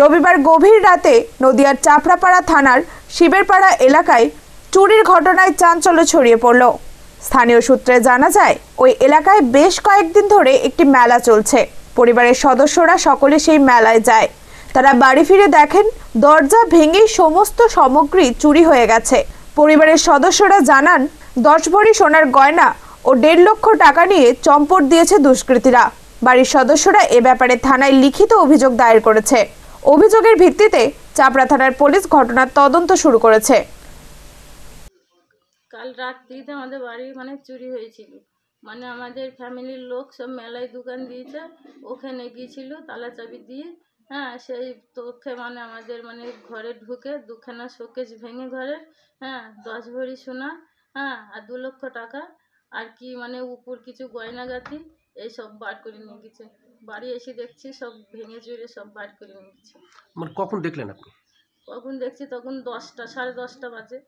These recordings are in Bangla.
রবিবার গভীর রাতে নদিয়ার চাপড়াপাড়া থানার শিবেরপাড়া এলাকায় চুরির ঘটনায় চাঞ্চল্য ছড়িয়ে পড়ল স্থানীয় সূত্রে জানা যায় ওই এলাকায় বেশ কয়েকদিন ধরে একটি মেলা চলছে পরিবারের সদস্যরা সকলে সেই মেলায় যায় তারা বাড়ি ফিরে দেখেন দরজা ভেঙে সমস্ত সামগ্রী চুরি হয়ে গেছে পরিবারের সদস্যরা জানান দশ ভরি সোনার গয়না ও দেড় লক্ষ টাকা নিয়ে চম্পট দিয়েছে দুষ্কৃতীরা বাড়ির সদস্যরা এ ব্যাপারে থানায় লিখিত অভিযোগ দায়ের করেছে অভিযোগের ভিত্তিতে চাপড়া থানার পুলিশ ঘটনার তদন্ত শুরু করেছে কাল রাত্রিতে আমাদের বাড়ি মানে চুরি হয়েছিল মানে আমাদের ফ্যামিলির লোক সব মেলায় দোকান দিয়েছে ওখানে গিয়েছিল তালা চাবি দিয়ে হ্যাঁ সেই তোকে মানে আমাদের মানে ঘরে ঢুকে দুখানা শোকেজ ভেঙে ঘরের হ্যাঁ দশ ভরি সোনা হ্যাঁ আর দু লক্ষ টাকা আর কি মানে উপর কিছু গয়নাগাতি এই সব বার করে নিয়ে গেছে বাড়ি এসে দেখছি সব ভেঙে চুরে সব বার করে নিয়ে গেছে মানে কখন দেখলেন আপনি কখন দেখছি তখন দশটা সাড়ে দশটা বাজে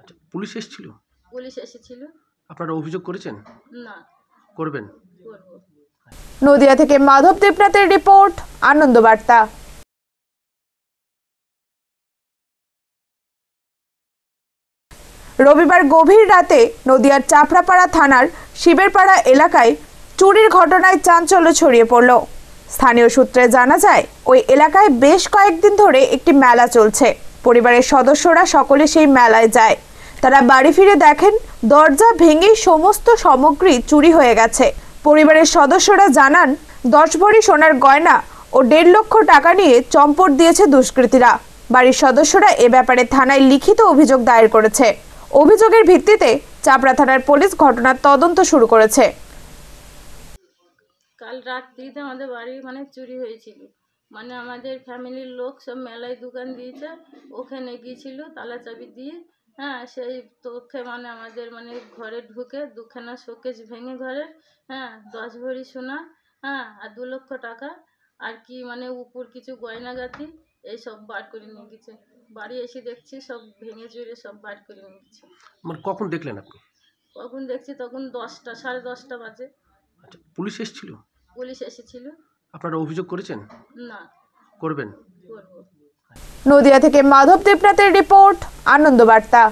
আচ্ছা, পুলিশ এসেছিল পুলিশ এসেছিল আপনারা অভিযোগ করেছেন না করবেন নদিয়া থেকে মাধব দেবনাথের রিপোর্ট আনন্দবার্তা রবিবার গভীর রাতে নদিয়ার চাপড়াপাড়া থানার শিবেরপাড়া এলাকায় চুরির ঘটনায় চাঞ্চল্য ছড়িয়ে পড়ল স্থানীয় সূত্রে জানা যায় ওই এলাকায় বেশ কয়েকদিন ধরে একটি মেলা চলছে পরিবারের সদস্যরা সকলে সেই মেলায় যায় তারা বাড়ি ফিরে দেখেন দরজা ভেঙে সমস্ত সামগ্রী চুরি হয়ে গেছে পরিবারের সদস্যরা জানান দশ ভরি সোনার গয়না ও দেড় লক্ষ টাকা নিয়ে চম্পট দিয়েছে দুষ্কৃতীরা বাড়ির সদস্যরা এ ব্যাপারে থানায় লিখিত অভিযোগ দায়ের করেছে অভিযোগের ভিত্তিতে চাপড়া থানার পুলিশ ঘটনার তদন্ত শুরু করেছে কাল রাত্রিতে আমাদের বাড়ি মানে চুরি হয়েছিল মানে আমাদের ফ্যামিলির লোক সব মেলায় দোকান দিয়েছে ওখানে গিয়েছিল তালা চাবি দিয়ে হ্যাঁ সেই তোকে মানে আমাদের মানে ঘরে ঢুকে দুখানা শোকেজ ভেঙে ঘরে হ্যাঁ দশ ভরি সোনা হ্যাঁ আর দু লক্ষ টাকা আর কি মানে উপর কিছু গয়নাগাতি এইসব বার করে নিয়ে গেছে বাড়ি এসে দেখছি সব ভেঙে চুরে সব বার করে নিয়ে গেছে মানে কখন দেখলেন আপনি কখন দেখছি তখন দশটা সাড়ে দশটা বাজে আচ্ছা, পুলিশ এসেছিল পুলিশ এসেছিল আপনারা অভিযোগ করেছেন না করবেন নদিয়া থেকে মাধব দেবনাথের রিপোর্ট আনন্দবার্তা